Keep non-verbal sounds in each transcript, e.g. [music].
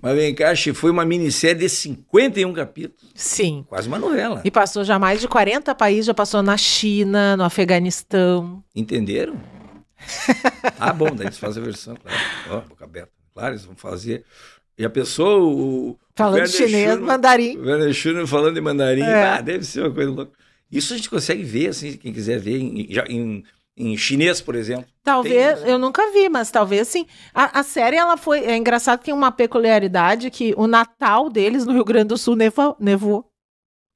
Mas vem cá, foi uma minissérie de 51 capítulos. Sim. Quase uma novela. E passou já mais de 40 países, já passou na China, no Afeganistão. Entenderam? [laughs] ah, bom, daí eles fazem a versão, claro. Ó, boca aberta. Claro, eles vão fazer. E a pessoa, o. Falando o chinês, Schumann, mandarim. Werner Schumann falando em mandarim. É. Ah, deve ser uma coisa louca. Isso a gente consegue ver, assim, quem quiser ver, em, em em chinês, por exemplo. Talvez, tem, eu nunca vi, mas talvez sim. A, a, série, ela foi. É engraçado que tem uma peculiaridade que o Natal deles no Rio Grande do Sul nevou. nevou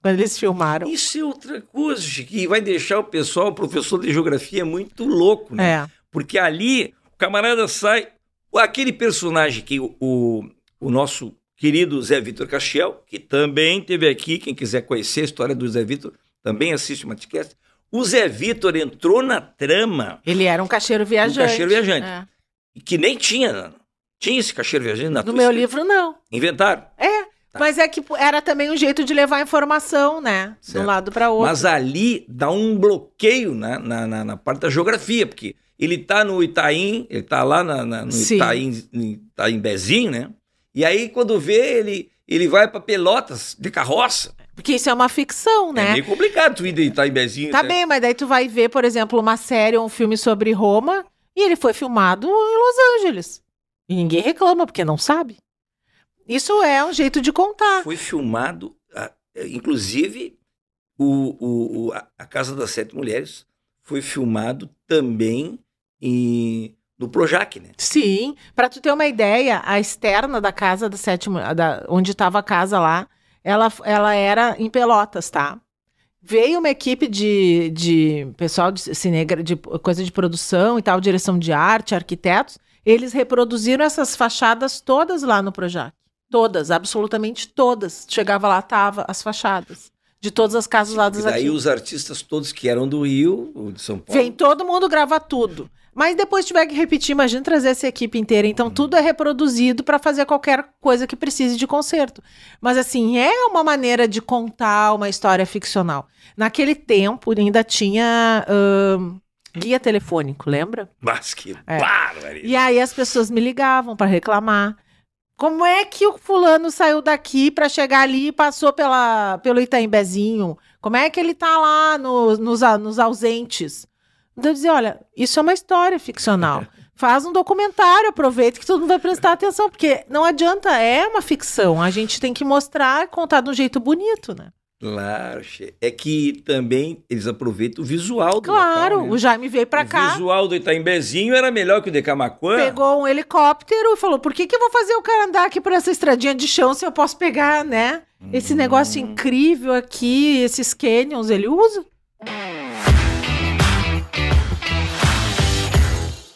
quando eles filmaram. Isso é outra coisa, que vai deixar o pessoal, o professor de geografia, muito louco, né? É. Porque ali o camarada sai. Aquele personagem que o, o, o nosso querido Zé Vitor Castiel, que também teve aqui, quem quiser conhecer a história do Zé Vitor, também assiste o Matcast. O Zé Vitor entrou na trama. Ele era um cacheiro viajante. Um cacheiro viajante. É. Que nem tinha. Tinha esse cacheiro viajante na No meu escrita. livro, não. Inventaram. É. Tá. Mas é que era também um jeito de levar informação, né? De um lado para outro. Mas ali dá um bloqueio né? na, na, na, parte da geografia, porque ele tá no Itaim, ele tá lá na, na, no Sim. Itaim, Itaim Bezinho, né? E aí, quando vê, ele, ele vai para Pelotas de carroça. Porque isso é uma ficção, é né? É meio complicado tu ir deitar tá em bezinho. Tá né? bem, mas daí tu vai ver, por exemplo, uma série ou um filme sobre Roma e ele foi filmado em Los Angeles. E ninguém reclama, porque não sabe. Isso é um jeito de contar. Foi filmado, inclusive, o, o, a Casa das Sete Mulheres foi filmado também em do Projac, né? Sim, para tu ter uma ideia, a externa da casa das Sete, da, onde estava a casa lá, ela, ela era em Pelotas, tá? Veio uma equipe de, de pessoal de cinegra, de coisa de produção e tal, direção de arte, arquitetos. Eles reproduziram essas fachadas todas lá no Projac. Todas, absolutamente todas. Chegava lá, tava as fachadas de todas as casas lá E Daí os artistas todos que eram do Rio, ou de São Paulo. Vem todo mundo gravar tudo. Mas depois tiver que repetir, imagina trazer essa equipe inteira. Então hum. tudo é reproduzido para fazer qualquer coisa que precise de concerto. Mas assim, é uma maneira de contar uma história ficcional. Naquele tempo ainda tinha. Uh, guia telefônico, lembra? Mas que é. E aí as pessoas me ligavam para reclamar. Como é que o fulano saiu daqui para chegar ali e passou pela, pelo Itaimbezinho? Como é que ele tá lá no, nos, nos ausentes? Então, eu dizer, olha, isso é uma história ficcional. [laughs] Faz um documentário, aproveita que todo mundo vai prestar atenção, porque não adianta, é uma ficção. A gente tem que mostrar, contar de um jeito bonito, né? Claro, é que também eles aproveitam o visual do Claro, local, né? o Jaime veio para cá. O visual do Itaimbezinho era melhor que o de Camacuã. Pegou um helicóptero e falou: por que, que eu vou fazer o cara andar aqui por essa estradinha de chão se eu posso pegar, né? Esse hum. negócio incrível aqui, esses canyons, ele usa?